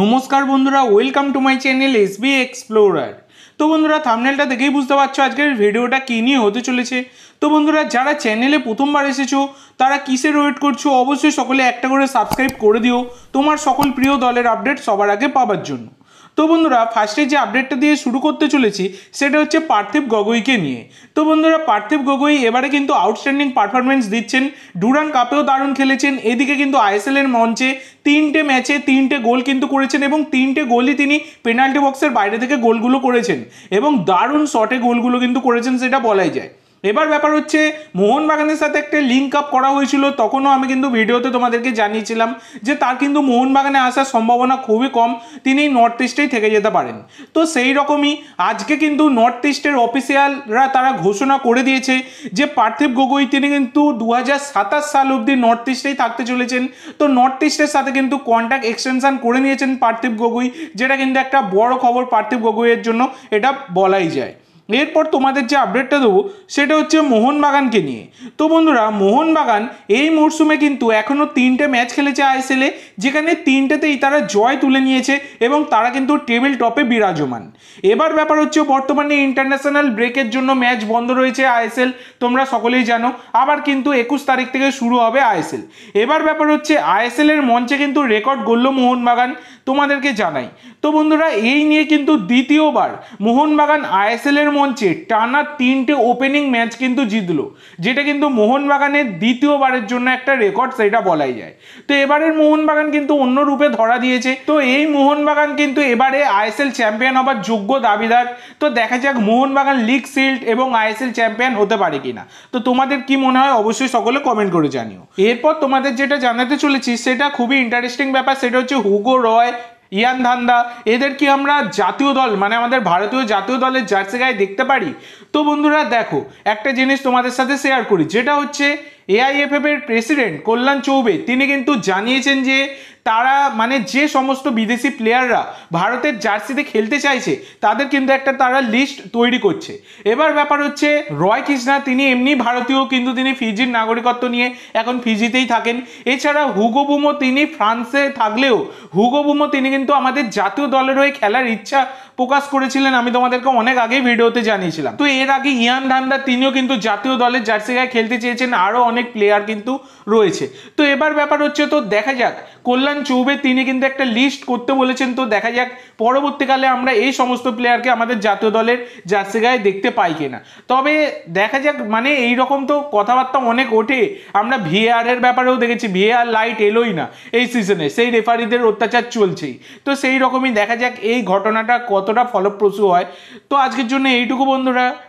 নমস্কার বন্ধুরা welcome to my channel B Explorer তো বন্ধুরা থামনেলটা দেখেই বুঝতে পারছো আজকের ভিডিওটা কী নিয়ে হতে চলেছে তো বন্ধুরা যারা চ্যানেলে প্রথমবার এসেছো তারা কিসের ওয়েট করছো অবশ্যই সকলে একটা করে সাবস্ক্রাইব করে দিও তোমার সকল প্রিয় দলের আপডেট সবার আগে পাবার জন্য তো বন্ধুরা ফার্স্টে যে আপডেটটা দিয়ে শুরু করতে চলেছি সেটা হচ্ছে পার্থিব গগৈকে নিয়ে তো বন্ধুরা পার্থিব গগৈ এবারে কিন্তু আউটস্ট্যান্ডিং পারফরমেন্স দিচ্ছেন ডুরান কাপেও দারুণ খেলেছেন এদিকে কিন্তু আইএসএলের মঞ্চে তিনটে ম্যাচে তিনটে গোল কিন্তু করেছেন এবং তিনটে গোলই তিনি পেনাল্টি বক্সের বাইরে থেকে গোলগুলো করেছেন এবং দারুণ শটে গোলগুলো কিন্তু করেছেন সেটা বলাই যায় এবার ব্যাপার হচ্ছে মোহনবাগানের সাথে একটা লিঙ্ক আপ করা হয়েছিল তখনও আমি কিন্তু ভিডিওতে তোমাদেরকে জানিয়েছিলাম যে তার কিন্তু মোহনবাগানে আসার সম্ভাবনা খুবই কম তিনি নর্থ ইস্টেই থেকে যেতে পারেন তো সেই রকমই আজকে কিন্তু নর্থ ইস্টের অফিসিয়ালরা তারা ঘোষণা করে দিয়েছে যে পার্থিব গগৈ তিনি কিন্তু দু সাল অবধি নর্থ ইস্টেই থাকতে চলেছেন তো নর্থ ইস্টের সাথে কিন্তু কন্ট্যাক্ট এক্সটেনশান করে নিয়েছেন পার্থিব গগৈ যেটা কিন্তু একটা বড় খবর পার্থিব গগৈয়ের জন্য এটা বলাই যায় এরপর তোমাদের যে আপডেটটা দেবো সেটা হচ্ছে মোহনবাগানকে নিয়ে তো বন্ধুরা মোহনবাগান এই মরশুমে কিন্তু এখনও তিনটে ম্যাচ খেলেছে এ যেখানে তিনটেতেই তারা জয় তুলে নিয়েছে এবং তারা কিন্তু টেবিল টপে বিরাজমান এবার ব্যাপার হচ্ছে বর্তমানে ইন্টারন্যাশনাল ব্রেকের জন্য ম্যাচ বন্ধ রয়েছে আইএসএল তোমরা সকলেই জানো আবার কিন্তু একুশ তারিখ থেকে শুরু হবে আইএসএল এবার ব্যাপার হচ্ছে আইএসএল এর মঞ্চে কিন্তু রেকর্ড গড়ল মোহনবাগান তোমাদেরকে জানাই তো বন্ধুরা এই নিয়ে কিন্তু দ্বিতীয়বার মোহনবাগান আইএসএল এর মঞ্চে টানা তিনটে ওপেনিং ম্যাচ কিন্তু জিতলো যেটা কিন্তু মোহনবাগানের দ্বিতীয়বারের জন্য একটা রেকর্ড সেটা বলাই যায় তো এবারের মোহনবাগান কিন্তু অন্য রূপে ধরা দিয়েছে তো এই মোহনবাগান কিন্তু এবারে আইএসএল চ্যাম্পিয়ন হবার যোগ্য দাবিদার তো দেখা যাক মোহনবাগান লিগ শিল্ড এবং আইএসএল চ্যাম্পিয়ন হতে পারে কিনা তো তোমাদের কি মনে হয় অবশ্যই সকলে কমেন্ট করে জানিও এরপর তোমাদের যেটা জানাতে চলেছি সেটা খুবই ইন্টারেস্টিং ব্যাপার সেটা হচ্ছে হুগো রয় ইয়ান ধান্দা এদের কি আমরা জাতীয় দল মানে আমাদের ভারতীয় জাতীয় দলের জার্সি গায়ে দেখতে পারি তো বন্ধুরা দেখো একটা জিনিস তোমাদের সাথে শেয়ার করি যেটা হচ্ছে এআইএফএফের প্রেসিডেন্ট কল্যাণ চৌবে তিনি কিন্তু জানিয়েছেন যে তারা মানে যে সমস্ত বিদেশি প্লেয়াররা ভারতের জার্সিতে খেলতে চাইছে তাদের কিন্তু একটা তারা লিস্ট তৈরি করছে এবার ব্যাপার হচ্ছে রয় কৃষ্ণা তিনি এমনি ভারতীয় কিন্তু তিনি ফিজির নাগরিকত্ব নিয়ে এখন ফিজিতেই থাকেন এছাড়া হুগো বুমো তিনি ফ্রান্সে থাকলেও হুগো বুমো তিনি কিন্তু আমাদের জাতীয় দলের হয়ে খেলার ইচ্ছা প্রকাশ করেছিলেন আমি তোমাদেরকে অনেক আগেই ভিডিওতে জানিয়েছিলাম তো এর আগে ইয়ান ধান্দা তিনিও কিন্তু জাতীয় দলের জার্সি গায়ে খেলতে চেয়েছেন আরও অনেক অনেক প্লেয়ার কিন্তু রয়েছে তো এবার ব্যাপার হচ্ছে তো দেখা যাক কল্যাণ চৌবে তিনি কিন্তু একটা লিস্ট করতে বলেছেন তো দেখা যাক পরবর্তীকালে আমরা এই সমস্ত প্লেয়ারকে আমাদের জাতীয় দলের জার্সি গায়ে দেখতে পাই কিনা তবে দেখা যাক মানে এই রকম তো কথাবার্তা অনেক ওঠে আমরা ভিএআরের ব্যাপারেও দেখেছি ভিএআর লাইট এলোই না এই সিজনে সেই রেফারিদের অত্যাচার চলছেই তো সেই রকমই দেখা যাক এই ঘটনাটা কতটা ফলপ্রসূ হয় তো আজকের জন্য এইটুকু বন্ধুরা